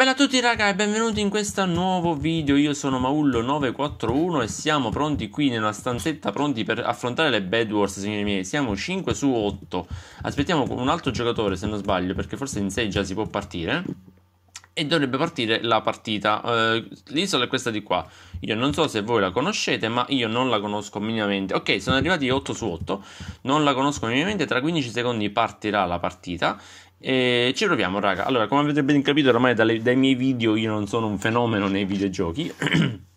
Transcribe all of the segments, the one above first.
Bella a tutti raga e benvenuti in questo nuovo video, io sono Maullo941 e siamo pronti qui nella stanzetta, pronti per affrontare le Bad Wars signori miei, siamo 5 su 8, aspettiamo un altro giocatore se non sbaglio perché forse in 6 già si può partire e dovrebbe partire la partita, uh, l'isola è questa di qua, io non so se voi la conoscete ma io non la conosco minimamente, ok sono arrivati 8 su 8, non la conosco minimamente, tra 15 secondi partirà la partita e ci proviamo, raga. Allora, come avete ben capito, ormai dalle, dai miei video io non sono un fenomeno nei videogiochi.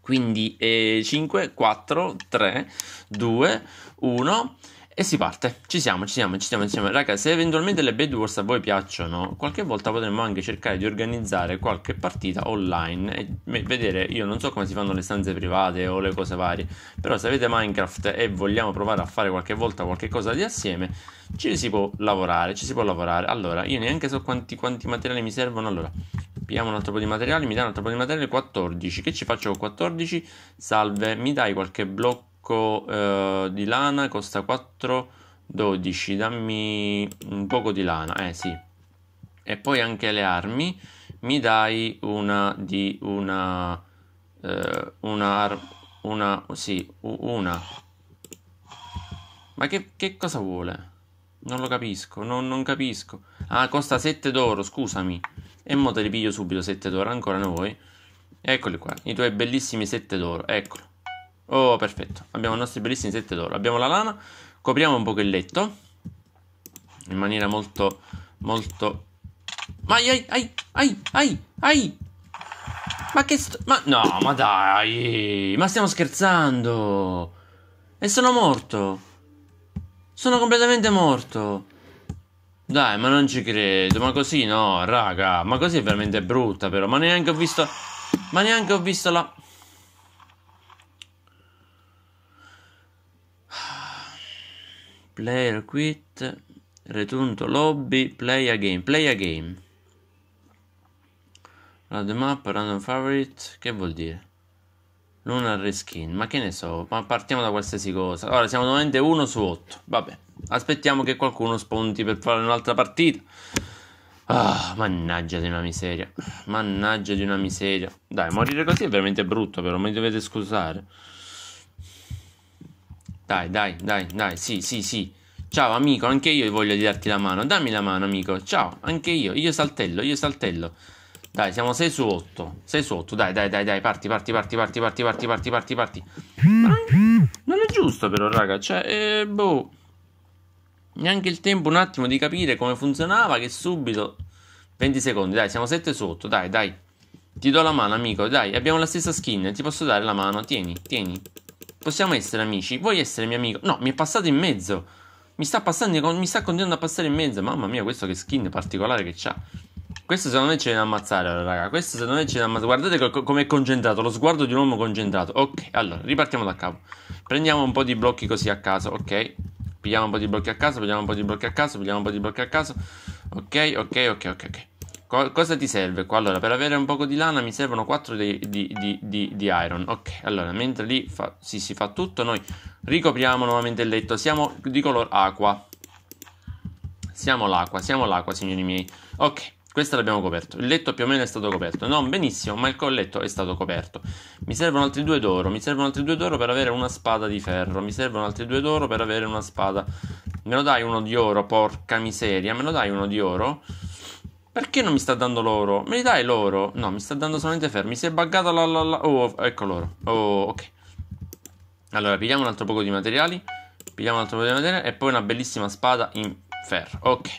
Quindi eh, 5, 4, 3, 2, 1. E si parte, ci siamo, ci siamo, ci siamo, ci siamo. Raga, se eventualmente le Bed Wars a voi piacciono, qualche volta potremmo anche cercare di organizzare qualche partita online e vedere, io non so come si fanno le stanze private o le cose varie, però se avete Minecraft e vogliamo provare a fare qualche volta qualche cosa di assieme, ci si può lavorare, ci si può lavorare. Allora, io neanche so quanti, quanti materiali mi servono, allora, pigliamo un altro po' di materiali, mi dai un altro po' di materiali, 14. Che ci faccio con 14? Salve, mi dai qualche blocco? sacco eh, di lana costa 4,12. Dammi un poco di lana, eh sì. E poi anche le armi. Mi dai una di una... Eh, una... Una... Sì, una. Ma che, che cosa vuole? Non lo capisco, non, non capisco. Ah, costa 7 d'oro, scusami. E mo te li piglio subito 7 d'oro, ancora noi. Eccoli qua, i tuoi bellissimi 7 d'oro, eccolo. Oh, perfetto. Abbiamo i nostri bellissimi 7 d'oro. Abbiamo la lana. Copriamo un po' il letto. In maniera molto, molto... Ai, ai, ai, ai, ai, ai. Ma che sto... Ma no, ma dai. Ma stiamo scherzando. E sono morto. Sono completamente morto. Dai, ma non ci credo. Ma così no, raga. Ma così è veramente brutta, però. Ma neanche ho visto... Ma neanche ho visto la... Player quit. Retunto lobby. Play again. Play again. Random map, random favorite. Che vuol dire? luna reskin. Ma che ne so. Ma partiamo da qualsiasi cosa. allora siamo nuovamente 1 su 8. Vabbè. Aspettiamo che qualcuno spunti per fare un'altra partita. Ah, mannaggia di una miseria. Mannaggia di una miseria. Dai, morire così è veramente brutto, però mi dovete scusare. Dai, dai, dai, dai, sì, sì, sì. Ciao amico, anche io voglio darti la mano. Dammi la mano, amico. Ciao, anche io. Io saltello, io saltello. Dai, siamo 6 su 8. 6 su 8. Dai, dai, dai, dai. Parti, parti, parti, parti, parti, parti, parti, parti, parti. Non è giusto però, raga. Cioè, eh, boh. Neanche il tempo un attimo di capire come funzionava che subito 20 secondi, dai, siamo 7 su 8. Dai, dai. Ti do la mano, amico. Dai, abbiamo la stessa skin. Ti posso dare la mano. Tieni, tieni. Possiamo essere amici. Vuoi essere mio amico? No, mi è passato in mezzo. Mi sta passando, mi sta continuando a passare in mezzo. Mamma mia, questo che skin particolare che c'ha. Questo secondo me ce ne ammazzare, allora, raga. Questo secondo me ce ne ammazzare. Guardate co- come concentrato, lo sguardo di un uomo concentrato. Ok, allora, ripartiamo da capo. Prendiamo un po' di blocchi così a caso, ok? Pigliamo un po' di blocchi a caso, pigliamo un po' di blocchi a caso, pigliamo un po' di blocchi a caso. Ok, ok, ok, ok, ok. Co- cosa ti serve qua? Allora, per avere un poco di lana mi servono 4 di, di, di, di iron. Ok, allora, mentre lì fa, sì, si fa tutto, noi ricopriamo nuovamente il letto. Siamo di color acqua. Siamo l'acqua, siamo l'acqua, signori miei. Ok, questo l'abbiamo coperto. Il letto più o meno è stato coperto. Non benissimo, ma il colletto è stato coperto. Mi servono altri due d'oro. Mi servono altri due d'oro per avere una spada di ferro. Mi servono altri due d'oro per avere una spada. Me lo dai uno di oro, porca miseria. Me lo dai uno di oro? Perché non mi sta dando l'oro? Me li dai l'oro? No, mi sta dando solamente fermi. Si è buggata la, la, la... Oh, ecco l'oro. Oh, ok. Allora, pigliamo un altro poco di materiali. Pigliamo un altro po' di materiali. E poi una bellissima spada in ferro. Ok.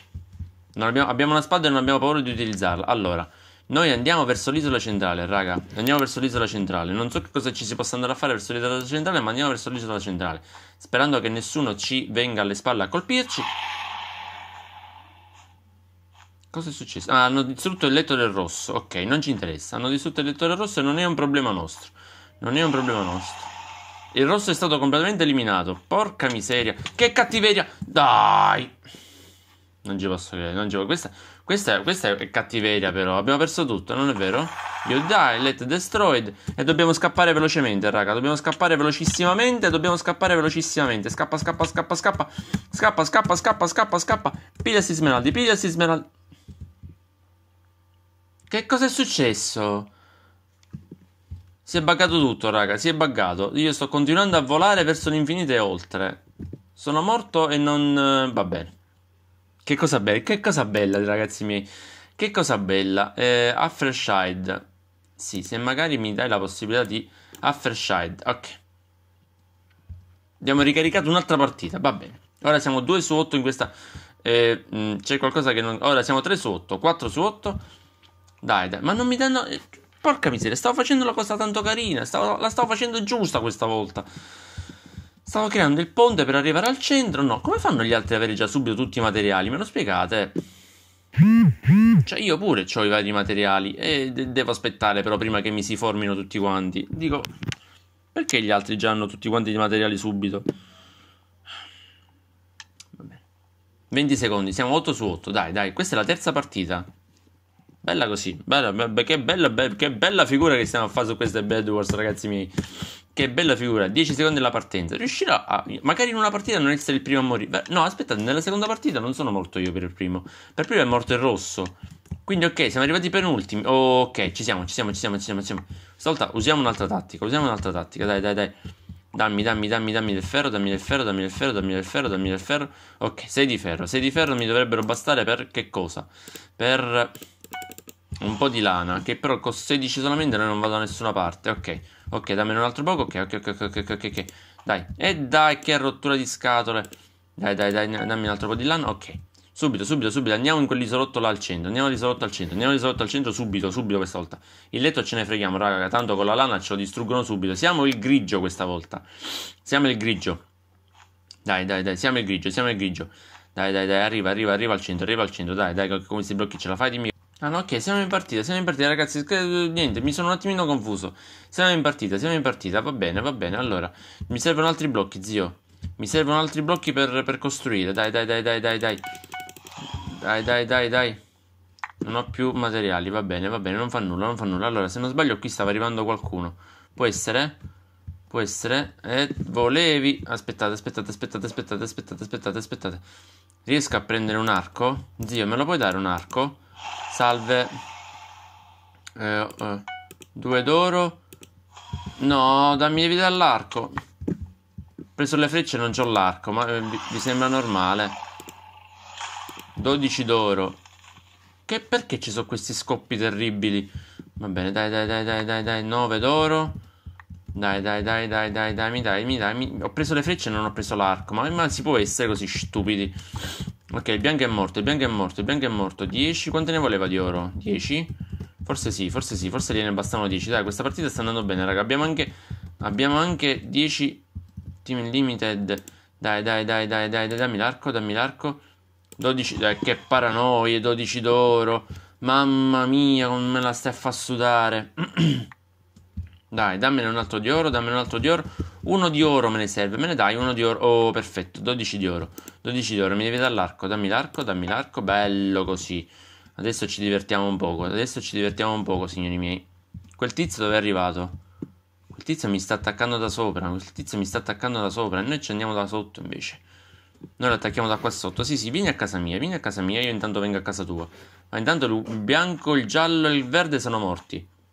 Abbiamo, abbiamo una spada e non abbiamo paura di utilizzarla. Allora, noi andiamo verso l'isola centrale, raga. Andiamo verso l'isola centrale. Non so che cosa ci si possa andare a fare verso l'isola centrale, ma andiamo verso l'isola centrale. Sperando che nessuno ci venga alle spalle a colpirci. Cosa è successo? Ah, hanno distrutto il letto del rosso. Ok, non ci interessa. Hanno distrutto il letto del rosso e non è un problema nostro. Non è un problema nostro. Il rosso è stato completamente eliminato. Porca miseria. Che cattiveria. Dai. Non ci posso credere. Non ci posso... Questa, questa, questa è cattiveria però. Abbiamo perso tutto, non è vero? You die, let destroyed. E dobbiamo scappare velocemente, raga. Dobbiamo scappare velocissimamente. Dobbiamo scappare velocissimamente. Scappa, scappa, scappa, scappa. Scappa, scappa, scappa, scappa, scappa. Pigliasi smeraldi, piglia pigliasi smeraldi. Che cosa è successo? Si è buggato tutto, raga, si è buggato. Io sto continuando a volare verso l'infinito e oltre. Sono morto e non... Eh, va bene. Che cosa bella, che cosa bella, ragazzi miei. Che cosa bella. Eh, Affershide. Sì, se magari mi dai la possibilità di... Affershide, ok. Abbiamo ricaricato un'altra partita, va bene. Ora siamo 2 su 8 in questa... Eh, mh, c'è qualcosa che non... Ora siamo 3 su 8, 4 su 8... Dai, dai, ma non mi danno... Eh, porca miseria, stavo facendo la cosa tanto carina, stavo, la stavo facendo giusta questa volta. Stavo creando il ponte per arrivare al centro. No, come fanno gli altri ad avere già subito tutti i materiali? Me lo spiegate? Cioè, io pure ho i vari materiali e de- devo aspettare però prima che mi si formino tutti quanti. Dico, perché gli altri già hanno tutti quanti i materiali subito? Va 20 secondi, siamo 8 su 8. Dai, dai, questa è la terza partita. Bella così, bella, bella, che, bella, bella, che bella figura che stiamo a fare su queste Bad Wars, ragazzi miei. Che bella figura, 10 secondi alla partenza. Riuscirà a, magari in una partita, non essere il primo a morire. No, aspettate, nella seconda partita non sono morto io per il primo. Per primo è morto il rosso. Quindi, ok, siamo arrivati penultimi. Oh, ok, ci siamo, ci siamo, ci siamo, ci siamo, ci siamo. Stavolta usiamo un'altra tattica, usiamo un'altra tattica. Dai, dai, dai. Dammi, dammi, dammi, dammi del ferro, dammi del ferro, dammi del ferro, dammi del ferro, dammi del ferro. Ok, 6 di ferro. 6 di ferro mi dovrebbero bastare per che cosa? Per un po' di lana, che però con 16 solamente non vado da nessuna parte. Ok, ok, dammene un altro poco. Ok, ok, ok, ok, ok, ok. Dai, e dai, che rottura di scatole. Dai, dai, dai, dammi un altro po' di lana. Ok, subito, subito, subito. Andiamo in quell'isolotto là al centro. Andiamo all'isolotto al centro. Andiamo all'isolotto al centro subito, subito questa volta. Il letto ce ne freghiamo, raga. Tanto con la lana ce lo distruggono subito. Siamo il grigio questa volta. Siamo il grigio. Dai, dai, dai, siamo il grigio, siamo il grigio. Dai, dai, dai, arriva, arriva, arriva al centro, arriva al centro. Dai, dai, come si blocchi ce la fai, di dimmi. Ah no, ok, siamo in partita, siamo in partita ragazzi, niente, mi sono un attimino confuso. Siamo in partita, siamo in partita, va bene, va bene, allora. Mi servono altri blocchi, zio. Mi servono altri blocchi per, per costruire, dai, dai, dai, dai, dai, dai. Dai, dai, dai, dai. Non ho più materiali, va bene, va bene, non fa nulla, non fa nulla. Allora, se non sbaglio qui stava arrivando qualcuno. Può essere? Può essere? Eh, volevi... Aspettate, aspettate, aspettate, aspettate, aspettate, aspettate, aspettate. Riesco a prendere un arco? Zio, me lo puoi dare un arco? Salve. Eh, eh. Due d'oro. No, dammi le vite all'arco. Ho Preso le frecce e non c'ho l'arco, ma mi eh, sembra normale. 12 d'oro. Che perché ci sono questi scoppi terribili? Va bene, dai, dai, dai, dai, dai, dai, 9 d'oro. Dai, dai, dai, dai, dai, dai, mi dai, mi dai. Mi... Ho preso le frecce e non ho preso l'arco. Ma, ma si può essere così stupidi? Ok, il bianco è morto, il bianco è morto, il bianco è morto. 10. Quante ne voleva di oro? 10? Forse sì, forse sì, forse gliene bastano 10. Dai, questa partita sta andando bene, raga. Abbiamo anche, abbiamo anche 10 team limited. Dai, dai, dai, dai, dai, dai, dammi l'arco, dammi l'arco. 12, dai, che paranoie, 12 d'oro. Mamma mia, come me la stai a far sudare. Dai, dammene un altro di oro, dammene un altro di oro. Uno di oro me ne serve, me ne dai uno di oro. Oh, perfetto, 12 di oro. 12 di oro, mi devi dare l'arco, dammi l'arco, dammi l'arco, bello così. Adesso ci divertiamo un poco, adesso ci divertiamo un poco, signori miei. Quel tizio dove è arrivato? Quel tizio mi sta attaccando da sopra, quel tizio mi sta attaccando da sopra e noi ci andiamo da sotto invece. Noi lo attacchiamo da qua sotto. Sì, sì, vieni a casa mia, vieni a casa mia, io intanto vengo a casa tua. Ma intanto il bianco, il giallo e il verde sono morti.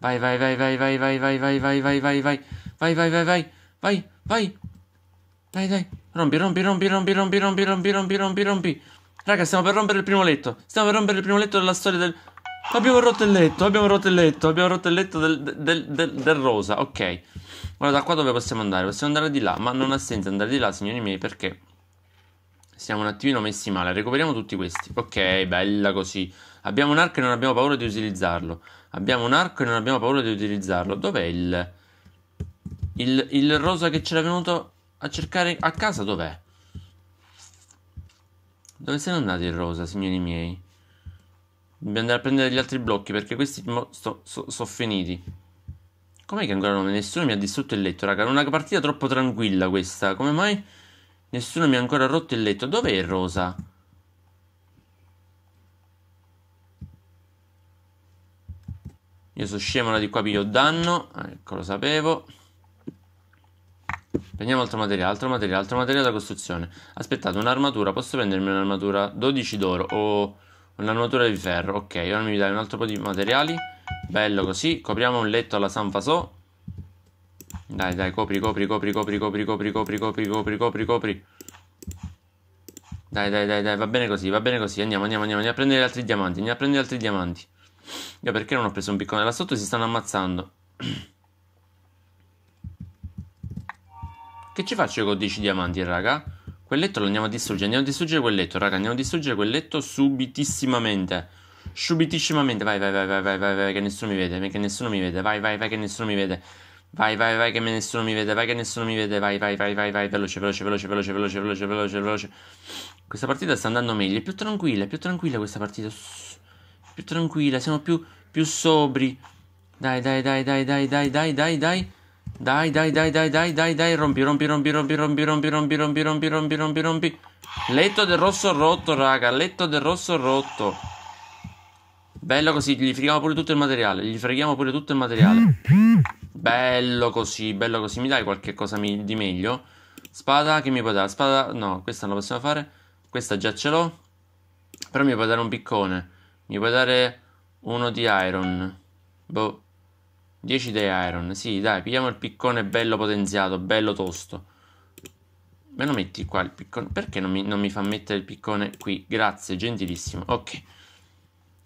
Vai, vai, vai, vai, vai, vai, vai, vai, vai, vai, vai, vai, vai, vai, vai, vai, vai, vai. Dai, dai. Rompi, rompi, rompi, rompi, rompi, rompi, rompi, rompi, rompi, rompi. Raga, stiamo per rompere il primo letto. Stiamo per rompere il primo letto della storia del... Abbiamo rotto il letto, abbiamo rotto il letto, abbiamo rotto il letto del, del, del, del rosa, ok. Ora da qua dove possiamo andare? Possiamo andare di là, ma non ha senso andare di là, signori miei, perché siamo un attimino messi male. Recuperiamo tutti questi. Ok, bella così. Abbiamo un arco e non abbiamo paura di utilizzarlo. Abbiamo un arco e non abbiamo paura di utilizzarlo. Dov'è il, il, il rosa che c'era venuto a cercare a casa? Dov'è? Dove siete andati il rosa, signori miei? Dobbiamo andare a prendere gli altri blocchi perché questi sono so, so finiti. Com'è che ancora non... nessuno mi ha distrutto il letto, raga? Era una partita troppo tranquilla questa. Come mai nessuno mi ha ancora rotto il letto? Dov'è il rosa? Io sono scemo, la di qua piglio danno. Ecco, lo sapevo. Prendiamo altro materiale, altro materiale, altro materiale da costruzione. Aspettate, un'armatura. Posso prendermi un'armatura 12 d'oro o un'armatura di ferro? Ok, ora mi dai un altro po' di materiali. Bello così. Copriamo un letto alla San Fasò. Dai, dai, copri, copri, copri, copri, copri, copri, copri, copri, copri, copri, copri. Dai, dai, dai, dai, va bene così, va bene così. Andiamo, andiamo, andiamo, andiamo a prendere altri diamanti, andiamo a prendere altri diamanti. Io perché non ho preso un piccone là sotto? Si stanno ammazzando. Che ci faccio con 10 diamanti, raga? Quel letto lo andiamo a distruggere. Andiamo a distruggere quel letto, raga. Andiamo a distruggere quel letto subitissimamente. Subitissimamente. Vai, vai, vai, vai, vai, vai, vai, che nessuno mi vede. Che nessuno mi vede. Vai, vai, vai, che nessuno mi vede. Vai, vai, vai, che nessuno mi vede. Vai, che nessuno mi vede. Vai, vai, vai, vai, vai. Veloce, veloce, veloce, veloce, veloce, veloce, veloce, veloce. Questa partita sta andando meglio. È più tranquilla, è più tranquilla questa partita. Sì più tranquilla, siamo più, più sobri. Dai, dai, dai, dai, dai, dai, dai, dai, dai. Dai, dai, dai, dai, dai, dai, dai, rompi, rompi, rompi, rompi, rompi, rompi, rompi, rompi, rompi, rompi, rompi, rompi. Letto del rosso rotto, raga, letto del rosso rotto. Bello così, gli freghiamo pure tutto il materiale, gli freghiamo pure tutto il materiale. Bello così, bello così, mi dai qualche cosa mi- di meglio? Spada, che mi puoi dare? Spada, no, questa non la possiamo fare. Questa già ce l'ho. Però mi puoi dare un piccone. Mi puoi dare uno di iron? Boh. 10 di iron. Sì, dai, pigliamo il piccone bello potenziato, bello tosto. Me lo metti qua il piccone? Perché non mi, non mi fa mettere il piccone qui? Grazie, gentilissimo. Ok.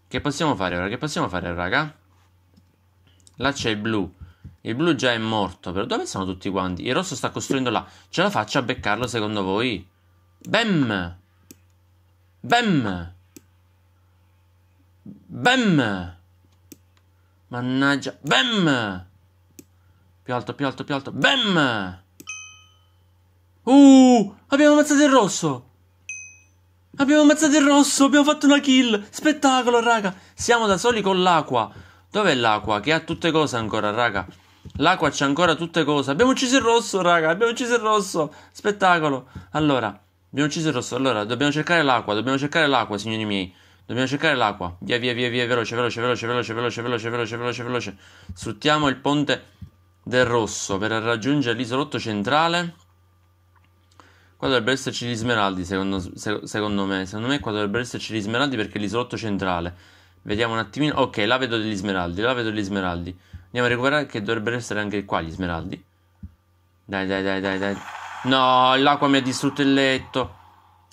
Che possiamo fare ora? Che possiamo fare, raga? Là c'è il blu. Il blu già è morto, però dove sono tutti quanti? Il rosso sta costruendo là. Ce la faccio a beccarlo secondo voi? Bam! Bam! Bam! Mannaggia. Bam! Più alto, più alto, più alto. Bam! Uh! Abbiamo ammazzato il rosso! Abbiamo ammazzato il rosso! Abbiamo fatto una kill! Spettacolo, raga! Siamo da soli con l'acqua. Dov'è l'acqua? Che ha tutte cose ancora, raga. L'acqua c'ha ancora tutte cose. Abbiamo ucciso il rosso, raga. Abbiamo ucciso il rosso. Spettacolo. Allora, abbiamo ucciso il rosso. Allora, dobbiamo cercare l'acqua. Dobbiamo cercare l'acqua, signori miei. Dobbiamo cercare l'acqua. Via, via, via, via, veloce, veloce, veloce, veloce, veloce, veloce, veloce, veloce, veloce. Sfruttiamo il ponte del Rosso per raggiungere l'isolotto centrale. Qua dovrebbero esserci gli smeraldi, secondo, secondo, me. Secondo me qua dovrebbero esserci gli smeraldi perché è l'isolotto centrale. Vediamo un attimino. Ok, là vedo degli smeraldi, là vedo degli smeraldi. Andiamo a recuperare che dovrebbero essere anche qua gli smeraldi. Dai, dai, dai, dai, dai. No, l'acqua mi ha distrutto il letto.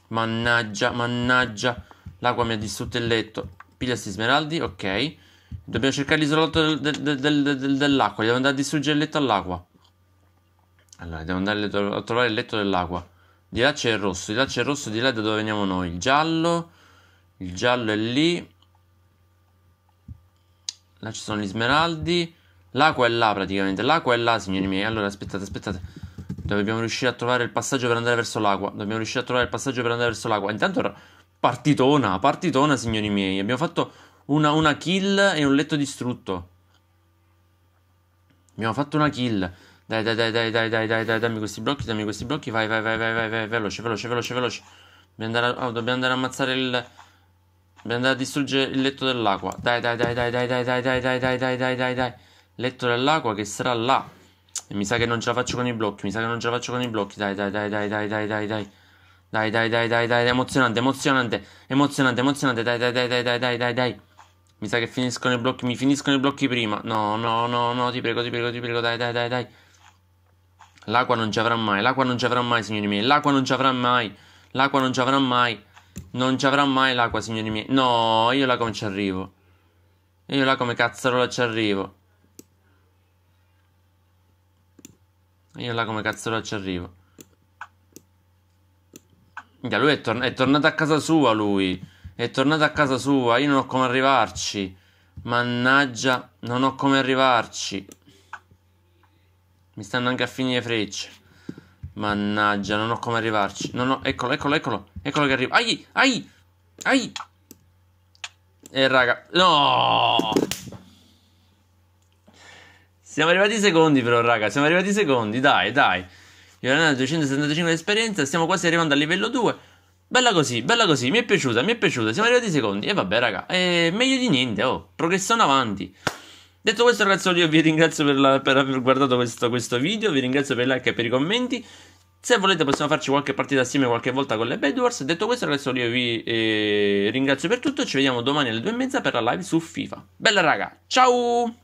Mannaggia, mannaggia. L'acqua mi ha distrutto il letto. Piglia sti smeraldi, ok. Dobbiamo cercare l'isolotto del, del, del, dell'acqua. Devo andare a distruggere il letto all'acqua. Allora, devo andare a trovare il letto dell'acqua. Di là c'è il rosso, di là c'è il rosso, di là da dove veniamo noi. Il giallo. Il giallo è lì. Là ci sono gli smeraldi. L'acqua è là praticamente. L'acqua è là, signori miei. Allora, aspettate, aspettate. Dobbiamo riuscire a trovare il passaggio per andare verso l'acqua. Dobbiamo riuscire a trovare il passaggio per andare verso l'acqua. Intanto Partitona, partitona, signori miei. Abbiamo fatto una, una, kill e un letto distrutto. Abbiamo fatto una kill. Dai, dai, dai, dai, dai, dai, dai, dai, dammi questi blocchi, dammi questi blocchi. Vai, vai, vai, vai, vai, vai, veloce, veloce, veloce, veloce. Dobbiamo andare a, oh, dobbiamo andare a ammazzare il... Dobbiamo andare a distruggere il letto dell'acqua. Dai, dai, dai, dai, dai, dai, dai, dai, dai, dai, dai, dai, dai, dai. Letto dell'acqua che sarà là. E mi sa che non ce la faccio con i blocchi, mi sa che non ce la faccio con i blocchi. Dai, dai, dai, dai, dai, dai, dai, dai. Dai, dai, dai, dai, dai, emozionante, emozionante, emozionante, emozionante, dai, dai, dai, dai, dai, dai, dai, dai. Mi sa che finiscono i blocchi, mi finiscono i blocchi prima. No, no, no, no, ti prego, ti prego, ti prego, dai, dai, dai, dai. L'acqua non ci avrà mai, l'acqua non ci avrà mai, signori miei, l'acqua non ci avrà mai, l'acqua non ci avrà mai, non ci avrà mai l'acqua, signori miei. No, io là come ci arrivo. Io là come cazzarola ci arrivo. Io là come cazzarola ci arrivo. Minchia, lui è, tor- è tornato a casa sua, lui. È tornato a casa sua, io non ho come arrivarci. Mannaggia, non ho come arrivarci. Mi stanno anche a finire frecce. Mannaggia, non ho come arrivarci. No, no, eccolo, eccolo, eccolo. Eccolo che arriva. Ai, ai, ai. E eh, raga, no. Siamo arrivati secondi però, raga. Siamo arrivati secondi, dai, dai. Giornata 275 di esperienza, stiamo quasi arrivando al livello 2. Bella così, bella così, mi è piaciuta, mi è piaciuta, siamo arrivati ai secondi. E vabbè, raga, è meglio di niente, oh, progressiamo avanti. Detto questo, ragazzi, io vi ringrazio per, la, per aver guardato questo, questo, video, vi ringrazio per i like e per i commenti. Se volete possiamo farci qualche partita assieme qualche volta con le Bedwars. Detto questo, ragazzi, io vi eh, ringrazio per tutto. Ci vediamo domani alle 2.30 per la live su FIFA. Bella raga, ciao!